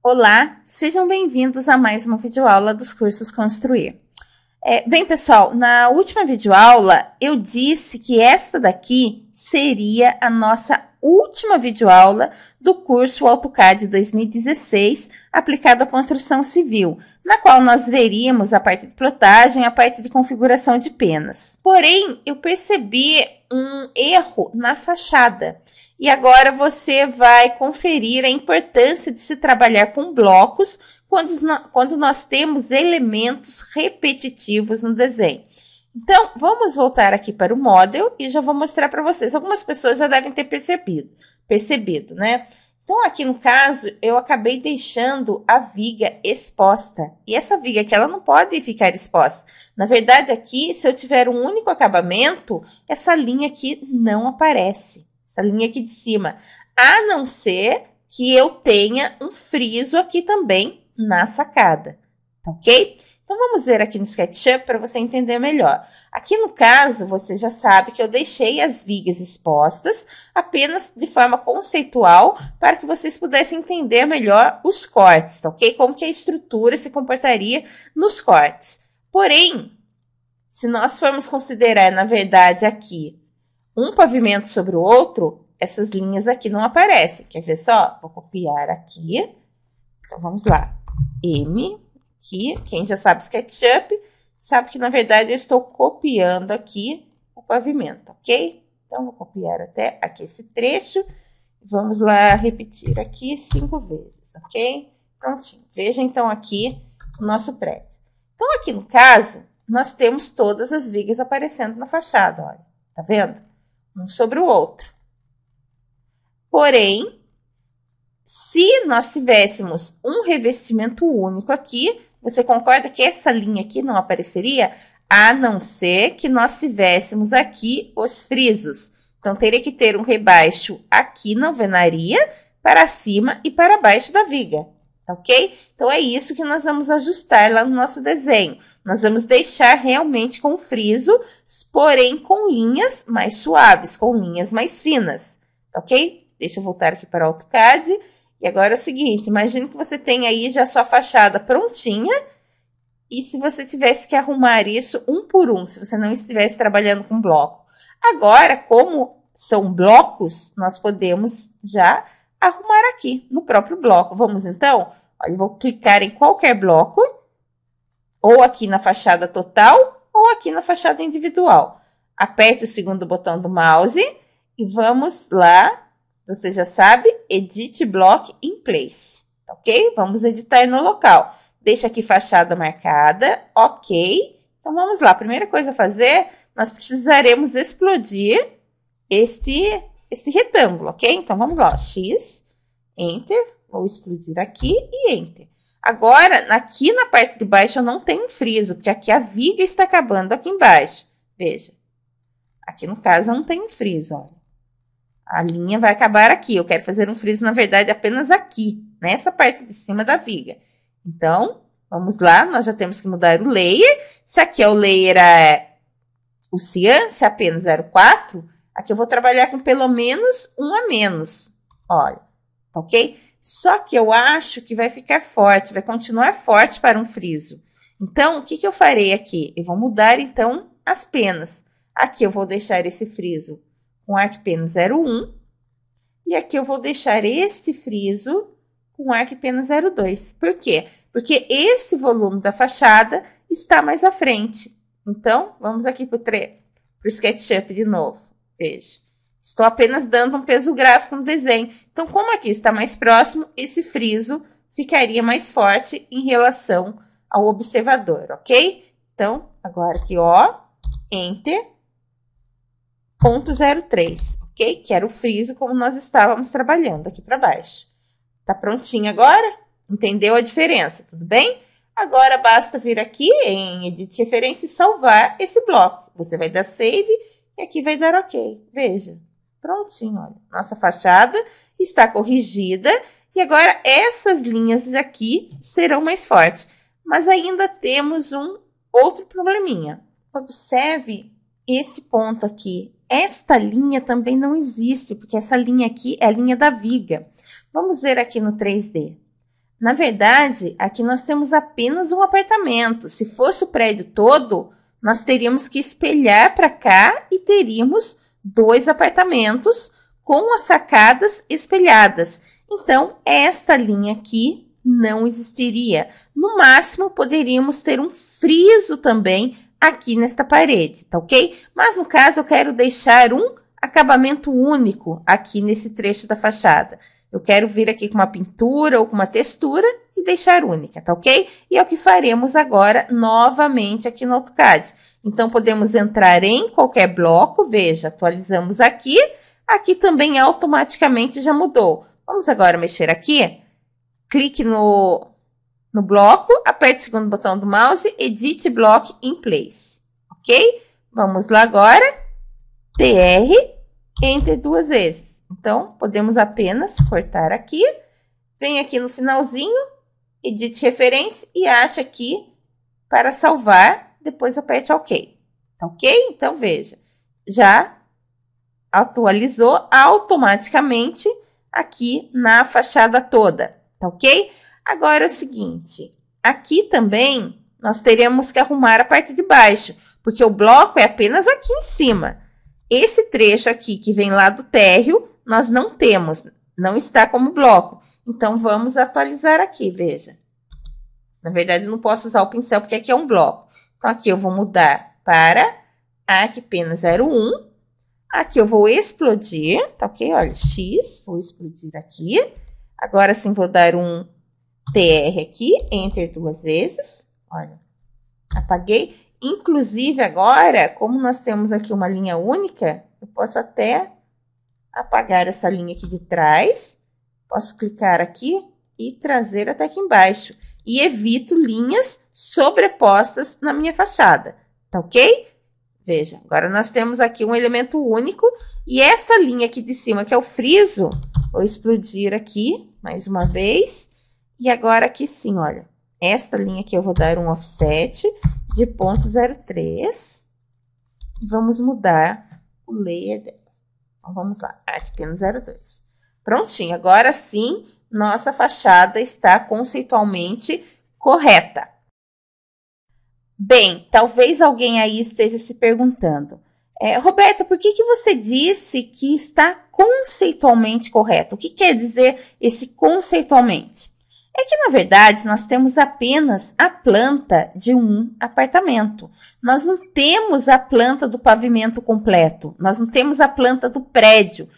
Olá, sejam bem-vindos a mais uma videoaula dos cursos Construir. É, bem, pessoal, na última videoaula eu disse que esta daqui seria a nossa última videoaula do curso AutoCAD 2016 aplicado à construção civil, na qual nós veríamos a parte de plotagem, a parte de configuração de penas. Porém, eu percebi um erro na fachada. E agora você vai conferir a importância de se trabalhar com blocos quando, quando nós temos elementos repetitivos no desenho. Então, vamos voltar aqui para o model e já vou mostrar para vocês. Algumas pessoas já devem ter percebido, percebido, né? Então, aqui no caso, eu acabei deixando a viga exposta. E essa viga que ela não pode ficar exposta. Na verdade, aqui, se eu tiver um único acabamento, essa linha aqui não aparece. Essa linha aqui de cima. A não ser que eu tenha um friso aqui também na sacada, tá ok? Então vamos ver aqui no SketchUp para você entender melhor. Aqui no caso, você já sabe que eu deixei as vigas expostas apenas de forma conceitual para que vocês pudessem entender melhor os cortes, tá ok? Como que a estrutura se comportaria nos cortes. Porém, se nós formos considerar, na verdade, aqui um pavimento sobre o outro, essas linhas aqui não aparecem. Quer ver só? Vou copiar aqui. Então, vamos lá. M aqui, quem já sabe SketchUp, é sabe que na verdade eu estou copiando aqui o pavimento, ok? Então, vou copiar até aqui esse trecho. Vamos lá repetir aqui cinco vezes, ok? Prontinho. Veja então aqui o nosso prédio. Então, aqui no caso, nós temos todas as vigas aparecendo na fachada, olha. Tá vendo? Um sobre o outro. Porém, se nós tivéssemos um revestimento único aqui, você concorda que essa linha aqui não apareceria? A não ser que nós tivéssemos aqui os frisos. Então, teria que ter um rebaixo aqui na alvenaria, para cima e para baixo da viga, tá ok? Então, é isso que nós vamos ajustar lá no nosso desenho. Nós vamos deixar realmente com friso, porém com linhas mais suaves, com linhas mais finas, tá ok? Deixa eu voltar aqui para o AutoCAD. E agora é o seguinte: imagine que você tem aí já sua fachada prontinha. E se você tivesse que arrumar isso um por um, se você não estivesse trabalhando com bloco. Agora, como são blocos, nós podemos já arrumar aqui no próprio bloco. Vamos então? Olha, eu vou clicar em qualquer bloco, ou aqui na fachada total, ou aqui na fachada individual. Aperte o segundo botão do mouse e vamos lá você já sabe, edit block in place, tá ok? Vamos editar no local. Deixa aqui fachada marcada, ok? Então, vamos lá. primeira coisa a fazer, nós precisaremos explodir este, este retângulo, ok? Então, vamos lá. X, Enter, vou explodir aqui e Enter. Agora, aqui na parte de baixo eu não tenho friso, porque aqui a viga está acabando aqui embaixo. Veja. Aqui no caso eu não tenho friso, olha a linha vai acabar aqui. Eu quero fazer um friso, na verdade, apenas aqui, nessa parte de cima da viga. Então, vamos lá, nós já temos que mudar o layer. Se aqui é o layer é, o cian, se é apenas 04, aqui eu vou trabalhar com pelo menos um a menos. Olha, tá ok? Só que eu acho que vai ficar forte, vai continuar forte para um friso. Então, o que, que eu farei aqui? Eu vou mudar, então, as penas. Aqui eu vou deixar esse friso com ArcPen 01. E aqui eu vou deixar este friso com ArcPen 02. Por quê? Porque esse volume da fachada está mais à frente. Então, vamos aqui para o SketchUp de novo. Veja. Estou apenas dando um peso gráfico no desenho. Então, como aqui está mais próximo, esse friso ficaria mais forte em relação ao observador, ok? Então, agora aqui, ó, Enter. 0,03, ok? Que era o friso como nós estávamos trabalhando aqui para baixo. Tá prontinho agora? Entendeu a diferença, tudo bem? Agora basta vir aqui em Edit Referência e salvar esse bloco. Você vai dar Save e aqui vai dar OK. Veja, prontinho, olha. Nossa fachada está corrigida e agora essas linhas aqui serão mais fortes. Mas ainda temos um outro probleminha. Observe esse ponto aqui. Esta linha também não existe, porque essa linha aqui é a linha da viga. Vamos ver aqui no 3D. Na verdade, aqui nós temos apenas um apartamento. Se fosse o prédio todo, nós teríamos que espelhar para cá e teríamos dois apartamentos com as sacadas espelhadas. Então, esta linha aqui não existiria. No máximo, poderíamos ter um friso também aqui nesta parede, tá ok? Mas no caso eu quero deixar um acabamento único aqui nesse trecho da fachada. Eu quero vir aqui com uma pintura ou com uma textura e deixar única, tá ok? E é o que faremos agora novamente aqui no AutoCAD. Então, podemos entrar em qualquer bloco, veja, atualizamos aqui, aqui também automaticamente já mudou. Vamos agora mexer aqui, clique no no bloco, aperte o segundo botão do mouse, edit block in place, ok? Vamos lá agora, tr, enter duas vezes. Então, podemos apenas cortar aqui, vem aqui no finalzinho, edit referência e acha aqui para salvar, depois aperte ok, tá ok? Então, veja, já atualizou automaticamente aqui na fachada toda, tá ok? Agora é o seguinte, aqui também nós teríamos que arrumar a parte de baixo, porque o bloco é apenas aqui em cima. Esse trecho aqui que vem lá do térreo, nós não temos, não está como bloco. Então, vamos atualizar aqui, veja. Na verdade, eu não posso usar o pincel porque aqui é um bloco. Então, aqui eu vou mudar para aqui pena 01 Aqui eu vou explodir, tá ok? Olha, X, vou explodir aqui. Agora sim, vou dar um TR aqui, Enter duas vezes. Olha, apaguei. Inclusive agora, como nós temos aqui uma linha única, eu posso até apagar essa linha aqui de trás. Posso clicar aqui e trazer até aqui embaixo. E evito linhas sobrepostas na minha fachada, tá ok? Veja, agora nós temos aqui um elemento único e essa linha aqui de cima, que é o friso, vou explodir aqui mais uma vez e agora aqui sim, olha. Esta linha aqui eu vou dar um offset de 0.03. Vamos mudar o layer dela. Então, vamos lá. Aqui, pena 02. Prontinho. Agora sim, nossa fachada está conceitualmente correta. Bem, talvez alguém aí esteja se perguntando. É, Roberta, por que, que você disse que está conceitualmente correto? O que quer dizer esse conceitualmente? é que na verdade nós temos apenas a planta de um apartamento. Nós não temos a planta do pavimento completo, nós não temos a planta do prédio.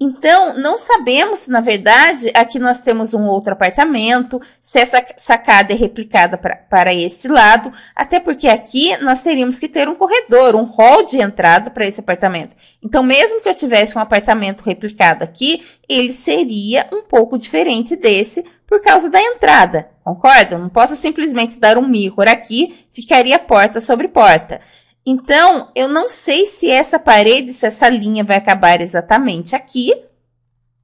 Então, não sabemos se, na verdade, aqui nós temos um outro apartamento, se essa sacada é replicada pra, para este lado, até porque aqui nós teríamos que ter um corredor, um hall de entrada para esse apartamento. Então, mesmo que eu tivesse um apartamento replicado aqui, ele seria um pouco diferente desse por causa da entrada, concorda? Não posso simplesmente dar um mirror aqui, ficaria porta sobre porta. Então, eu não sei se essa parede, se essa linha vai acabar exatamente aqui.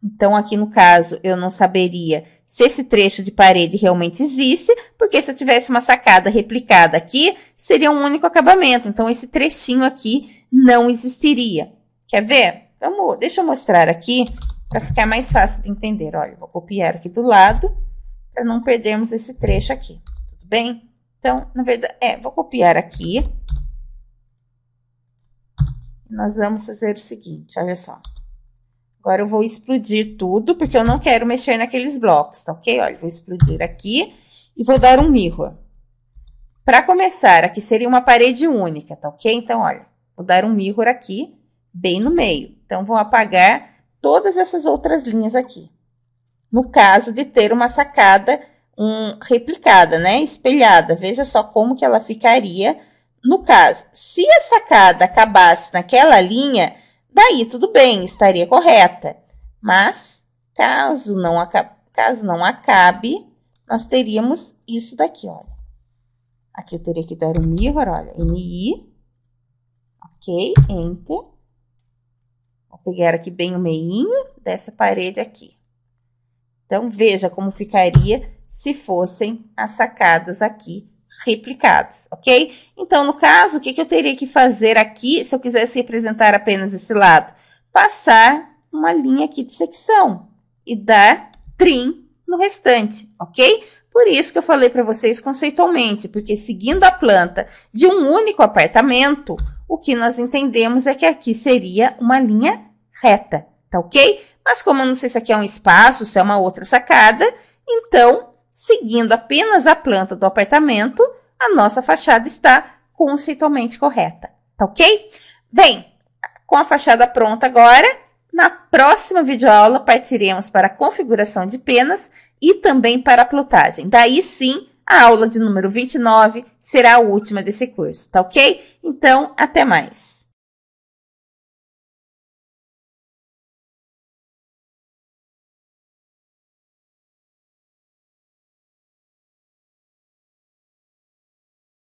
Então, aqui no caso, eu não saberia se esse trecho de parede realmente existe, porque se eu tivesse uma sacada replicada aqui, seria um único acabamento. Então, esse trechinho aqui não existiria. Quer ver? Vamos, então, deixa eu mostrar aqui para ficar mais fácil de entender. Olha, vou copiar aqui do lado para não perdermos esse trecho aqui. Tudo bem? Então, na verdade, é, vou copiar aqui nós vamos fazer o seguinte, olha só. Agora eu vou explodir tudo, porque eu não quero mexer naqueles blocos, tá ok? Olha, vou explodir aqui e vou dar um mirror. Para começar, aqui seria uma parede única, tá ok? Então, olha, vou dar um mirror aqui, bem no meio. Então, vou apagar todas essas outras linhas aqui. No caso de ter uma sacada um, replicada, né? Espelhada. Veja só como que ela ficaria no caso, se a sacada acabasse naquela linha, daí tudo bem, estaria correta. Mas caso não acabe, caso não acabe, nós teríamos isso daqui, olha. Aqui eu teria que dar um mirror, olha, MI. ok, Enter. Vou pegar aqui bem o meinho dessa parede aqui. Então, veja como ficaria se fossem as sacadas aqui replicadas, ok? Então, no caso, o que, que eu teria que fazer aqui se eu quisesse representar apenas esse lado? Passar uma linha aqui de secção e dar trim no restante, ok? Por isso que eu falei para vocês conceitualmente, porque seguindo a planta de um único apartamento, o que nós entendemos é que aqui seria uma linha reta, tá ok? Mas como eu não sei se aqui é um espaço, se é uma outra sacada, então seguindo apenas a planta do apartamento, a nossa fachada está conceitualmente correta, tá ok? Bem, com a fachada pronta agora, na próxima videoaula partiremos para a configuração de penas e também para a plotagem. Daí sim, a aula de número 29 será a última desse curso, tá ok? Então, até mais!